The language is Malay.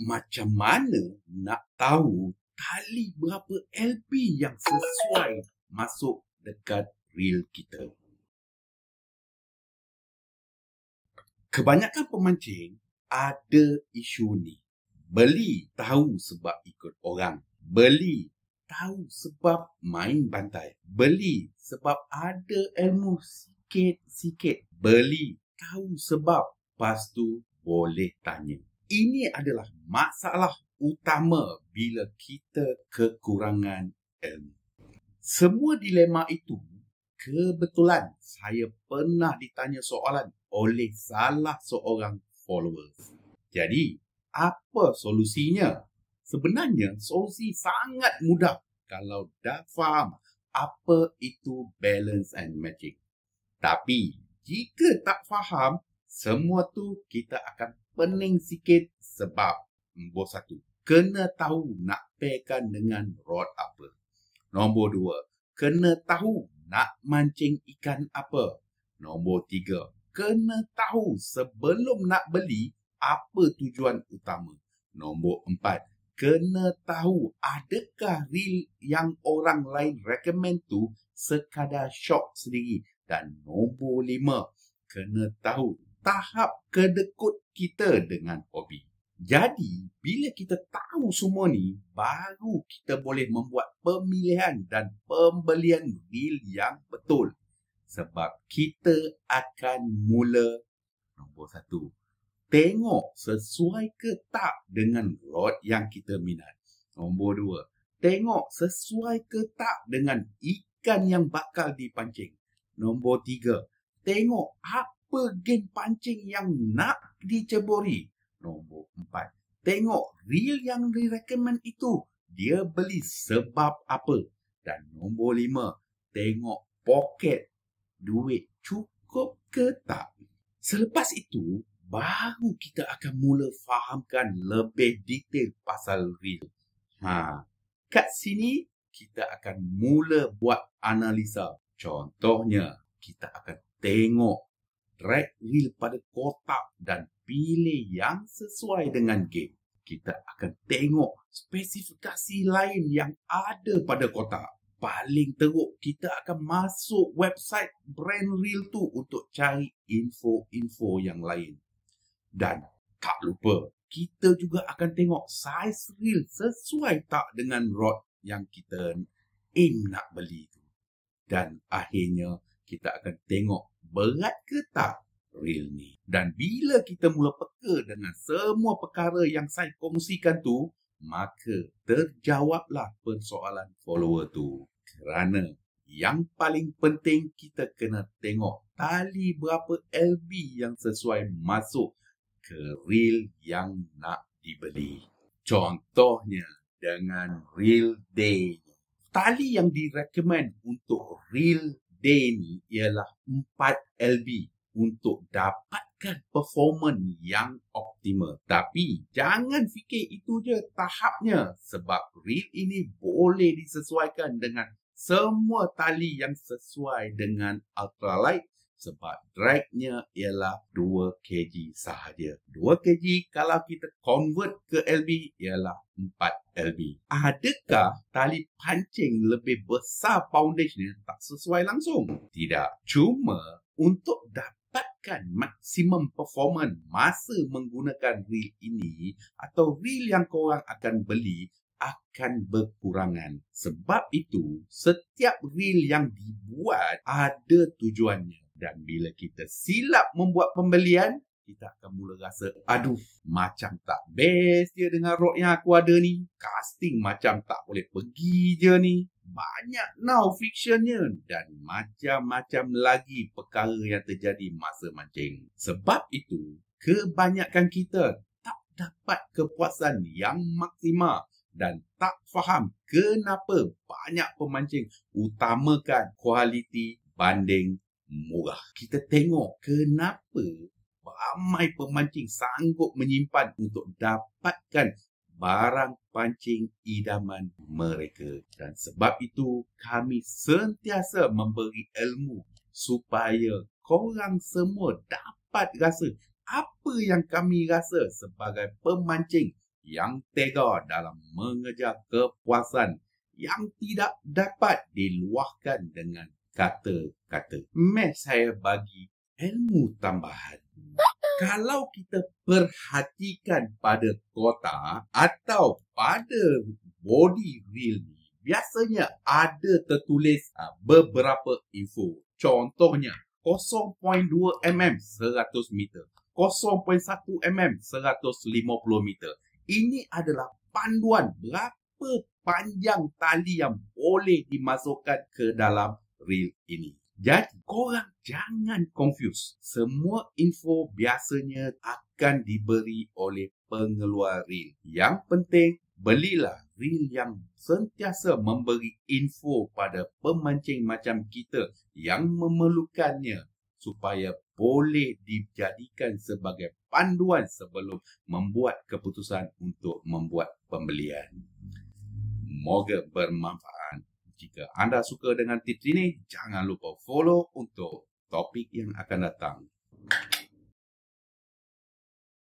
macam mana nak tahu tali berapa LP yang sesuai masuk dekat reel kita. Kebanyakan pemancing ada isu ni. Beli tahu sebab ikut orang. Beli tahu sebab main bantai. Beli sebab ada ilmu sikit-sikit. Beli tahu sebab pastu boleh tanya. Ini adalah masalah utama bila kita kekurangan ilmu. Semua dilema itu kebetulan saya pernah ditanya soalan oleh salah seorang followers. Jadi, apa solusinya? Sebenarnya, solusi sangat mudah kalau dah faham apa itu balance and matching. Tapi, jika tak faham, semua tu kita akan pening sikit sebab nombor satu, kena tahu nak pairkan dengan rod apa. Nombor dua, kena tahu nak mancing ikan apa. Nombor tiga, kena tahu sebelum nak beli apa tujuan utama. Nombor empat, kena tahu adakah reel yang orang lain recommend tu sekadar shock sendiri. Dan nombor lima, kena tahu tahap kedekut kita dengan hobi. Jadi, bila kita tahu semua ni, baru kita boleh membuat pemilihan dan pembelian real yang betul. Sebab kita akan mula nombor satu. Tengok sesuai ke tak dengan lot yang kita minat. Nombor dua. Tengok sesuai ke tak dengan ikan yang bakal dipancing. Nombor tiga. Tengok apa apa game pancing yang nak diceburi. Nombor empat, tengok reel yang direkomen itu dia beli sebab apa. Dan nombor lima, tengok poket duit cukup ke tak. Selepas itu, baru kita akan mula fahamkan lebih detail pasal reel. Ha, kat sini, kita akan mula buat analisa. Contohnya, kita akan tengok Red wheel pada kotak dan pilih yang sesuai dengan game. Kita akan tengok spesifikasi lain yang ada pada kotak. Paling teruk, kita akan masuk website brand real tu untuk cari info-info yang lain. Dan tak lupa, kita juga akan tengok saiz real sesuai tak dengan rod yang kita aim nak beli tu. Dan akhirnya, kita akan tengok berat ke tak real ni. Dan bila kita mula peka dengan semua perkara yang saya kongsikan tu, maka terjawablah persoalan follower tu. Kerana yang paling penting kita kena tengok tali berapa LB yang sesuai masuk ke reel yang nak dibeli. Contohnya dengan reel day. Tali yang direkomen untuk reel D ni ialah 4LB untuk dapatkan performance yang optimal. Tapi jangan fikir itu je tahapnya sebab reel ini boleh disesuaikan dengan semua tali yang sesuai dengan ultralight sebab dragnya ialah 2 kg sahaja. 2 kg kalau kita convert ke lb ialah 4 lb. Adakah tali pancing lebih besar poundage ni tak sesuai langsung? Tidak. Cuma untuk dapatkan maksimum performance masa menggunakan reel ini atau reel yang korang akan beli akan berkurangan. Sebab itu, setiap reel yang dibuat ada tujuannya. Dan bila kita silap membuat pembelian, kita akan mula rasa, aduh, macam tak best dia dengan rok yang aku ada ni. Casting macam tak boleh pergi je ni. Banyak now fictionnya dan macam-macam lagi perkara yang terjadi masa mancing. Sebab itu, kebanyakan kita tak dapat kepuasan yang maksima dan tak faham kenapa banyak pemancing utamakan kualiti banding murah. Kita tengok kenapa ramai pemancing sanggup menyimpan untuk dapatkan barang pancing idaman mereka. Dan sebab itu, kami sentiasa memberi ilmu supaya korang semua dapat rasa apa yang kami rasa sebagai pemancing yang tegar dalam mengejar kepuasan yang tidak dapat diluahkan dengan kata-kata. Mac saya bagi ilmu tambahan. Kalau kita perhatikan pada kota atau pada body reel ni, biasanya ada tertulis ah, beberapa info. Contohnya, 0.2 mm 100 meter, 0.1 mm 150 meter. Ini adalah panduan berapa panjang tali yang boleh dimasukkan ke dalam real ini. Jadi, korang jangan confuse. Semua info biasanya akan diberi oleh pengeluar real. Yang penting, belilah real yang sentiasa memberi info pada pemancing macam kita yang memerlukannya supaya boleh dijadikan sebagai panduan sebelum membuat keputusan untuk membuat pembelian. Moga bermanfaat. Jika anda suka dengan tips ini, jangan lupa follow untuk topik yang akan datang.